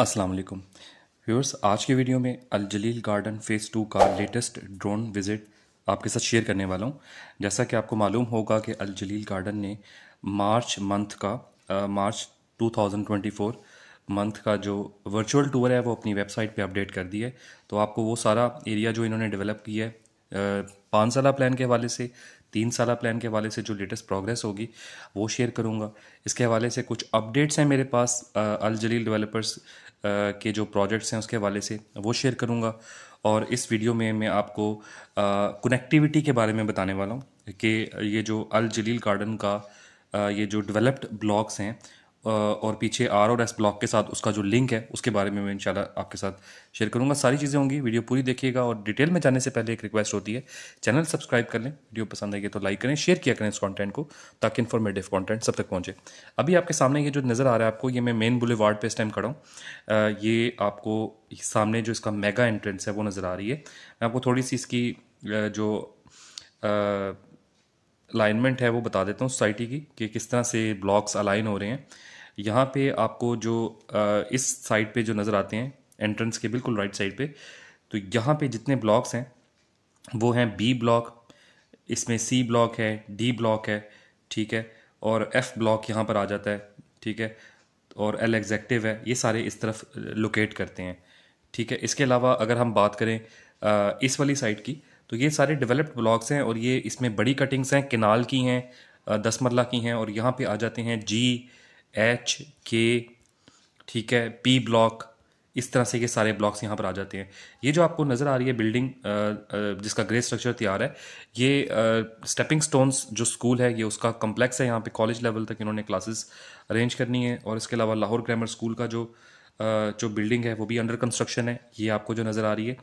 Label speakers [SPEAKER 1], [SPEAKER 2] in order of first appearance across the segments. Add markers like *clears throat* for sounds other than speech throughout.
[SPEAKER 1] अस्सलाम वालेकुम व्यूअर्स आज के वीडियो में Al Jalil garden phase two का लेटेस्ट ड्रोन विज़िट आपके साथ शेयर करने वाला हूँ जैसा कि आपको मालूम होगा कि अल जलील गार्डन ने मार्च मंथ का आ, मार्च 2024 मंथ का जो वर्चुअल टूर है वो अपनी वेबसाइट पे अपडेट कर दी है तो आपको वो सारा एरिया जो इन्होंने डेवलप किया है पाँच साल प्लान के हवाले से तीन साल प्लान के हवाले से जो लेटेस्ट प्रोग्रेस होगी वो शेयर करूँगा इसके हवाले से कुछ अपडेट्स हैं मेरे पास अल जलील डेवलपर्स के जो प्रोजेक्ट्स हैं उसके हवाले से वो शेयर करूँगा और इस वीडियो में मैं आपको कनेक्टिविटी के बारे में बताने वाला हूँ कि ये जो अल जलील गार्डन का आ, ये जो डेवलप्ड ब्लॉक्स हैं और पीछे आर और एस ब्लॉक के साथ उसका जो लिंक है उसके बारे में मैं इंशाल्लाह आपके साथ शेयर करूंगा सारी चीज़ें होंगी वीडियो पूरी देखिएगा और डिटेल में जाने से पहले एक रिक्वेस्ट होती है चैनल सब्सक्राइब कर लें वीडियो पसंद आएगी तो लाइक करें शेयर किया करें इस कॉन्टेंट को ताकि इन्फॉर्मेटिव कॉन्टेंट सब तक पहुँचे अभी आपके सामने ये जो नज़र आ रहा है आपको ये मैं मेन बुले वार्ड पर इस टाइम खड़ा हूँ ये आपको सामने जो इसका मेगा एंट्रेंस है वो नज़र आ रही है मैं आपको थोड़ी सी इसकी जो अलाइनमेंट है वो बता देता हूँ सोसाइटी की कि किस तरह से ब्लॉक्स अलाइन हो रहे हैं यहाँ पे आपको जो इस साइड पे जो नज़र आते हैं एंट्रेंस के बिल्कुल राइट साइड पे तो यहाँ पे जितने ब्लॉक्स हैं वो हैं बी ब्लॉक इसमें सी ब्लॉक है डी ब्लॉक है ठीक है और एफ़ ब्लॉक यहाँ पर आ जाता है ठीक है और एल एग्जेक्टिव है ये सारे इस तरफ लोकेट करते हैं ठीक है इसके अलावा अगर हम बात करें आ, इस वाली साइड की तो ये सारे डेवलप्ड ब्लॉक्स हैं और ये इसमें बड़ी कटिंग्स हैं किनाल की हैं दस मरला की हैं और यहाँ पे आ जाते हैं जी एच के ठीक है पी ब्लॉक इस तरह से ये सारे ब्लॉक्स यहाँ पर आ जाते हैं ये जो आपको नज़र आ रही है बिल्डिंग जिसका ग्रे स्ट्रक्चर तैयार है ये स्टेपिंग स्टोन्स जो स्कूल है ये उसका कम्प्लेक्स है यहाँ पे कॉलेज लेवल तक इन्होंने क्लासेस अरेंज करनी है और इसके अलावा लाहौर ग्रामर स्कूल का जो जो बिल्डिंग है वो भी अंडर कंस्ट्रक्शन है ये आपको जो नज़र आ रही है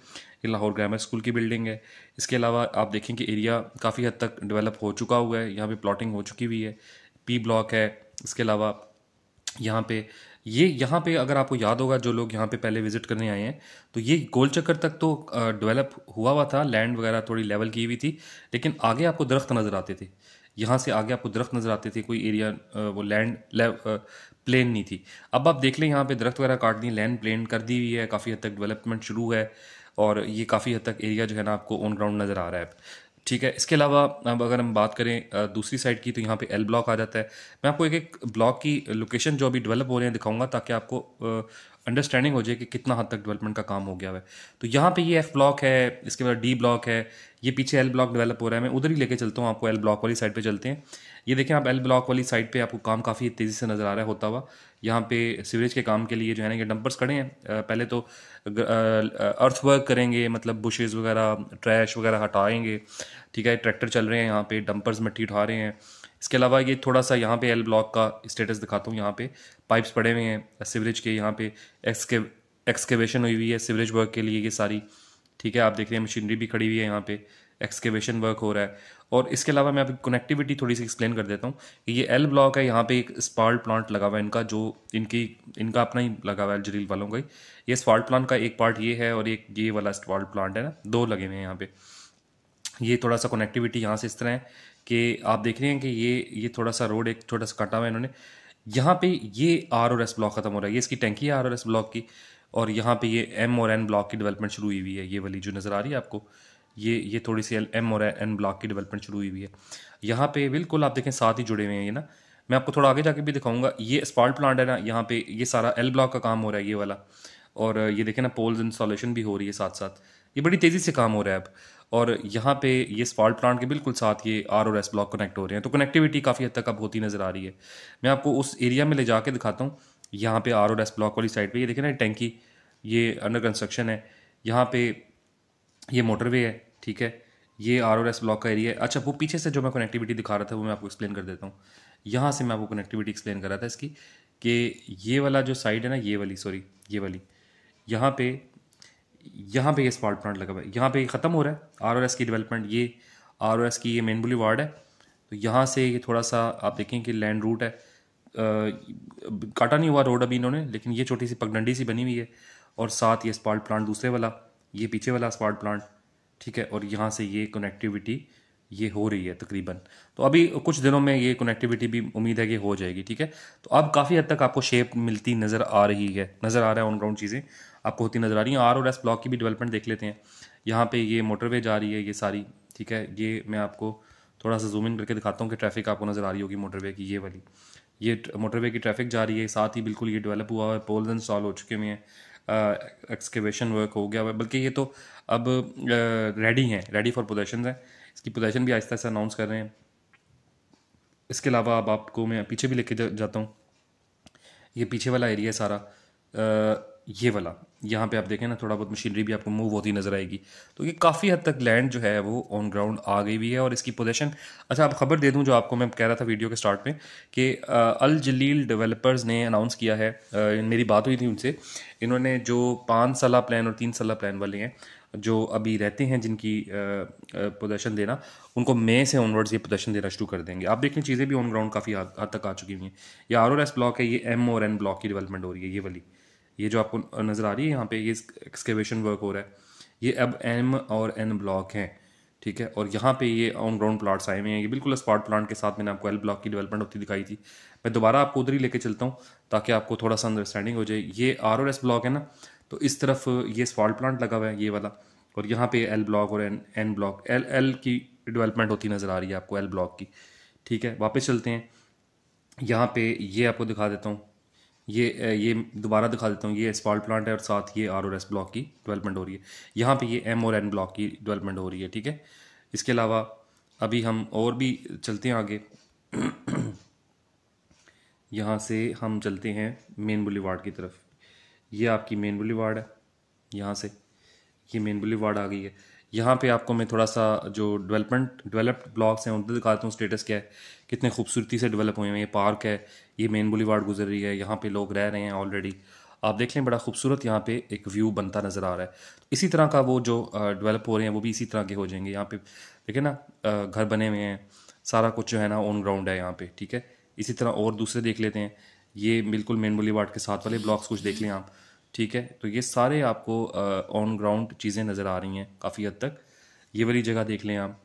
[SPEAKER 1] ये लाहौर ग्रामर स्कूल की बिल्डिंग है इसके अलावा आप देखें कि एरिया काफ़ी हद तक डेवलप हो चुका हुआ है यहाँ पर प्लाटिंग हो चुकी हुई है पी ब्लॉक है इसके अलावा यहाँ पे ये यहाँ पे अगर आपको याद होगा जो लोग यहाँ पे पहले विजिट करने आए हैं तो ये गोल चक्कर तक तो डेवलप हुआ हुआ था लैंड वगैरह थोड़ी लेवल की हुई थी लेकिन आगे आपको दरख्त नज़र आते थे यहाँ से आगे आपको दरख्त नज़र आते थे कोई एरिया वो लैंड प्लेन नहीं थी अब आप देख लें यहाँ पे दरख्त वगैरह काट दी लैंड प्लेन कर दी हुई है काफ़ी हद तक डेवलपमेंट शुरू है और ये काफ़ी हद तक एरिया जो है ना आपको ऑन ग्राउंड नज़र आ रहा है ठीक है इसके अलावा अब अगर हम बात करें दूसरी साइड की तो यहाँ पे एल ब्लॉक आ जाता है मैं आपको एक एक ब्लॉक की लोकेशन जो अभी डेवलप हो रहे हैं दिखाऊंगा ताकि आपको अंडरस्टैंडिंग हो जाए कि कितना हद तक डेवलपमेंट का काम हो गया है तो यहाँ पे ये एफ ब्लॉक है इसके बाद डी ब्लॉक है ये पीछे एल ब्लॉक डेवलप हो रहा है मैं उधर ही लेके चलता हूँ आपको एल ब्लॉक वाली साइड पे चलते हैं ये देखें आप एल ब्लॉक वाली साइड पे आपको काम काफ़ी तेज़ी से नज़र आ रहा है होता हुआ यहाँ पे सीवरेज के काम के लिए जो है ना ये डंपर्स खड़े हैं पहले तो अर्थ वर्क करेंगे मतलब बुशेज़ वगैरह ट्रैश वगैरह हटाएँगे ठीक है ट्रैक्टर चल रहे हैं यहाँ पर डंपर्स मिट्टी उठा रहे हैं इसके अलावा ये थोड़ा सा यहाँ पे एल ब्लॉक का स्टेटस दिखाता हूँ यहाँ पे पाइप्स पड़े हुए हैं सीवरेज के यहाँ पे एक्सके एक्सकेवेशन हुई हुई है सीवरेज वर्क के लिए ये सारी ठीक है आप देख रहे हैं मशीनरी भी खड़ी हुई है यहाँ पे एक्सकेवेशन वर्क हो रहा है और इसके अलावा मैं आपकी कनेक्टिविटी थोड़ी सी एक्सप्लेन कर देता हूँ कि ये एल ब्लॉक है यहाँ पे एक स्पाल्ट प्लांट लगा हुआ है इनका जो इनकी इनका अपना ही लगा हुआ है जरील वालों का ही ये स्पाल्ट प्लांट का एक पार्ट ये है और एक ये वाला स्पाल्ट प्लांट है ना दो लगे हुए हैं यहाँ पे ये थोड़ा सा कनेक्टिविटी यहाँ से इस तरह है कि आप देख रहे हैं कि ये ये थोड़ा सा रोड एक छोटा सा काटा हुआ है इन्होंने यहाँ पे ये आर और एस ब्लॉक ख़त्म हो रहा है ये इसकी टैंकी है आर और एस ब्लॉक की और यहाँ पे ये एम और एन ब्लॉक की डेवलपमेंट शुरू हुई हुई है ये वाली जो नज़र आ रही है आपको ये ये थोड़ी सी एम और एन ब्लॉक की डेवलपमेंट शुरू हुई हुई है यहाँ पे बिल्कुल आप देखें साथ ही जुड़े हुए हैं ये ना मैं आपको थोड़ा आगे जाके भी दिखाऊंगा ये स्पॉल्ट प्लांट है ना यहाँ पे ये सारा एल ब्लॉक का काम हो रहा है ये वाला और ये देखें ना पोल्स इंस्टॉलेशन भी हो रही है साथ साथ ये बड़ी तेज़ी से काम हो रहा है अब और यहाँ पे ये स्पॉल्ट प्लांट के बिल्कुल साथ ये आर और एस ब्लॉक कनेक्ट हो रहे हैं तो कनेक्टिविटी काफ़ी हद तक अब होती नज़र आ रही है मैं आपको उस एरिया में ले जाके दिखाता हूँ यहाँ पे आर ओ डैस ब्लॉक वाली साइड पे ये देखें ना टैंकी ये अंडर कंस्ट्रक्शन है यहाँ पे ये मोटरवे है ठीक है ये आर ओ एस ब्लॉक का एरिया है अच्छा वो पीछे से जो मैं कनेक्टिविटी दिखा रहा था वो मैं आपको एक्सप्लेन कर देता हूँ यहाँ से मैं आपको कनेक्टिविटी एक्सप्लेन कर रहा था इसकी कि ये वाला जो साइड है ना ये वाली सॉरी ये वाली यहाँ पे यहाँ पे ये स्मार्ट प्लांट लगा हुआ है यहाँ पे ख़त्म हो रहा है आर ओ एस की डेवलपमेंट ये आर ओ एस की ये मेनबुली वार्ड है तो यहाँ से ये थोड़ा सा आप देखें कि लैंड रूट है काटा नहीं हुआ रोड अभी इन्होंने लेकिन ये छोटी सी पगडंडी सी बनी हुई है और साथ ये स्पार्ट प्लांट दूसरे वाला ये पीछे वाला स्पार्ट प्लांट ठीक है और यहाँ से ये कनेक्टिविटी ये हो रही है तकरीबन तो अभी कुछ दिनों में ये कनेक्टिविटी भी उम्मीद है कि हो जाएगी ठीक है तो अब काफ़ी हद तक आपको शेप मिलती नज़र आ रही है नज़र आ रहा है ऑन ग्राउंड चीज़ें आपको होती नज़र आ रही हैं आर और एस ब्लॉक की भी डेवलपमेंट देख लेते हैं यहाँ पे ये मोटरवे जा रही है ये सारी ठीक है ये मैं आपको थोड़ा सा जूम इन करके दिखाता हूँ कि ट्रैफिक आपको नज़र आ रही होगी मोटरवे की ये वाली ये मोटरवे की ट्रैफिक जा रही है साथ ही बिल्कुल ये डेवलप हुआ है पोल्स इंस्टॉल हो चुके हुए हैं एक्सकेवेशन वर्क हो गया है बल्कि ये तो अब रेडी हैं रेडी फॉर पोजेशन हैं इसकी पोजेशन भी आहिस्ता आहिस्ता अनाउंस कर रहे हैं इसके अलावा अब आपको मैं पीछे भी लेके जाता हूँ ये पीछे वाला एरिया है सारा आ, ये वाला यहाँ पे आप देखें ना थोड़ा बहुत मशीनरी भी आपको मूव होती नज़र आएगी तो ये काफ़ी हद तक लैंड जो है वो ऑन ग्राउंड आ गई हुई है और इसकी पोजेशन अच्छा आप खबर दे दूँ जो आपको मैं कह रहा था वीडियो के स्टार्ट में कि अल जलील डेवलपर्स ने अनाउंस किया है आ, मेरी बात हुई थी उनसे इन्होंने जो पाँच साल प्लान और तीन साल प्लान वाले हैं जो अभी रहते हैं जिनकी प्रदर्शन देना उनको मई से ऑनवर्ड्स ये प्रदर्शन देना शुरू कर देंगे आप देखें चीज़ें भी ऑन ग्राउंड काफ़ी हद तक आ चुकी हुई हैं ये आर ओ एस ब्लॉक है ये एम और एन ब्लॉक की डेवलपमेंट हो रही है ये वाली ये जो आपको नज़र आ रही है यहाँ पे ये एक्सकेवेशन वर्क हो रहा है ये अब एम और एन ब्लॉक हैं ठीक है और यहाँ पे ये ऑन ग्राउंड प्लाट्स आए हुए हैं ये बिल्कुल स्पॉट प्लांट के साथ मैंने आपको एल ब्लॉक की डेवलपमेंट होती दिखाई थी मैं दोबारा आपको उधर ही लेके चलता हूँ ताकि आपको थोड़ा सा अंडरस्टैंडिंग हो जाए ये आर और एस ब्लॉक है ना तो इस तरफ ये स्पॉट प्लांट लगा हुआ है ये वाला और यहाँ पे एल ब्लॉक और N N block L L की डिवेलपमेंट होती नज़र आ रही है आपको एल ब्लॉक की ठीक है वापस चलते हैं यहाँ पे ये आपको दिखा देता हूँ ये ये दोबारा दिखा देता हूँ ये स्पॉल प्लांट है और साथ ये आर और एस ब्लॉक की डेवलपमेंट हो रही है यहाँ पे ये एम और एन ब्लॉक की डेवलपमेंट हो रही है ठीक है इसके अलावा अभी हम और भी चलते हैं आगे *clears throat* यहाँ से हम चलते हैं मेन बुली की तरफ ये आपकी मेन बुली है यहाँ से ये मेन बुली आ गई है यहाँ पे आपको मैं थोड़ा सा जो डेवलपमेंट डेवलप्ड ब्लॉक्स हैं उनको दिखाता हूँ स्टेटस क्या है कितने खूबसूरती से डेवलप हुए हैं ये पार्क है ये मेन बुलीवार्ड गुजर रही है यहाँ पे लोग रह रहे हैं ऑलरेडी आप देख लें बड़ा खूबसूरत यहाँ पे एक व्यू बनता नज़र आ रहा है इसी तरह का वो जो डेवलप हो रहे हैं वो भी इसी तरह के हो जाएंगे यहाँ पे देखें ना घर बने हुए हैं सारा कुछ जो है ना ऑन ग्राउंड है यहाँ पे ठीक है इसी तरह और दूसरे देख लेते हैं ये बिल्कुल मेन बुलीवार्ड के साथ वाले ब्लॉक्स कुछ देख लें आप ठीक है तो ये सारे आपको ऑन ग्राउंड चीज़ें नज़र आ रही हैं काफ़ी हद तक ये वाली जगह देख लें आप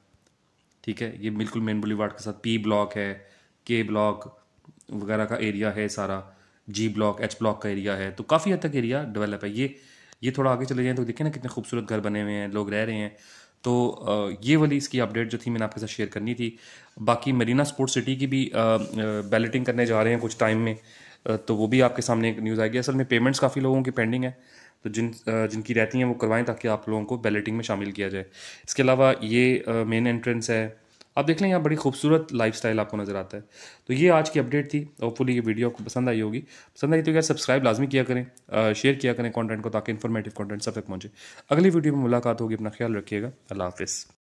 [SPEAKER 1] ठीक है ये बिल्कुल मेन बुलीवार्ड के साथ पी ब्लॉक है के ब्लॉक वगैरह का एरिया है सारा जी ब्लॉक एच ब्लॉक का एरिया है तो काफ़ी हद तक एरिया डेवलप है ये ये थोड़ा आगे चले जाएँ तो देखें ना कितने खूबसूरत घर बने हुए हैं लोग रह रहे हैं तो ये वाली इसकी अपडेट जो थी मैंने आपके साथ शेयर करनी थी बाकी मरीना स्पोर्ट्स सिटी की भी बैलेटिंग करने जा रहे हैं कुछ टाइम में तो वो भी आपके सामने एक न्यूज़ आएगी असल में पेमेंट्स काफ़ी लोगों की पेंडिंग है तो जिन जिनकी रहती हैं वो करवाएं ताकि आप लोगों को बैलेटिंग में शामिल किया जाए इसके अलावा ये मेन एंट्रेंस है आप देख लें यहाँ बड़ी खूबसूरत स्टाइल आपको नज़र आता है तो ये आज की अपडेट थी होपफुली ये वीडियो आपको पसंद आई होगी पसंद आई तो यार सब्सक्राइब लाजमी किया करें शेयर किया करें कंटेंट को ताकि इन्फॉर्मेटिव कंटेंट सब तक पहुँचे अगली वीडियो में मुलाकात होगी अपना ख्याल रखिएगा अल्लाह हाफ़